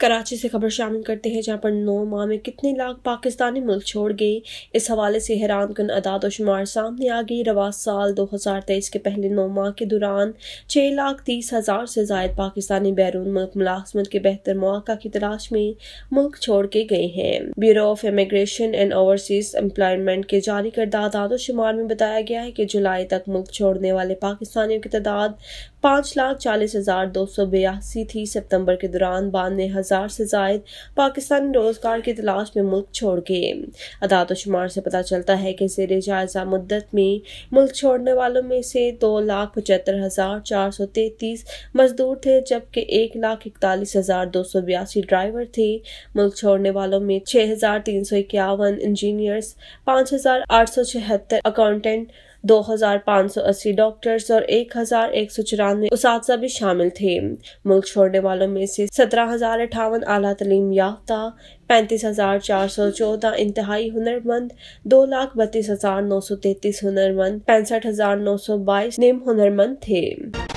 कराची से खबर शामिल करते हैं जहां पर नौ माह में कितने लाख पाकिस्तानी मुल्क छोड़ गए इस हवाले से हैरान कन अदाद शुमार सामने आ गई रवा साल दो हज़ार तेईस के पहले नौ माह के दौरान छः लाख तीस हज़ार से जायद पाकिस्तानी बैरून मुल्क मुलाजमत के बेहतर मौका की तलाश में मुल्क छोड़ के गए हैं bureau of immigration and overseas employment के जारी करदा अदाद शुमार में बताया गया है कि जुलाई तक मुल्क छोड़ने वाले पाकिस्तानियों की तादाद पाँच लाख चालीस हज़ार दो सौ बयासी थी सितम्बर के दौरान बानवे हज़ार से जायद पाकिस्तान रोज़गार की तलाश में मुल्क छोड़ गए अदात शुमार से पता चलता है कि जेर जायजा मुद्दत में मुल्क छोड़ने वालों में से दो लाख पचहत्तर हज़ार चार सौ तैतीस मजदूर थे जबकि एक लाख इकतालीस हज़ार दो सौ बयासी ड्राइवर थे मुल्क छोड़ने वालों में छह हज़ार तीन सौ इक्यावन इंजीनियर्स पाँच हज़ार आठ सौ छिहत्तर अकाउंटेंट दो हजार पाँच सौ अस्सी डॉक्टर्स और एक हजार एक सौ चौरानवे उस भी शामिल थे मुल्क छोड़ने वालों में से सत्रह हजार अठावन अला तलीम याफ्ता पैंतीस हजार चार सौ चौदह इंतहाई हुनरमंद दो लाख बत्तीस हजार नौ सौ तैतीस हुनरमंद पैंसठ हजार नौ सौ बाईस निम हुनरमंद थे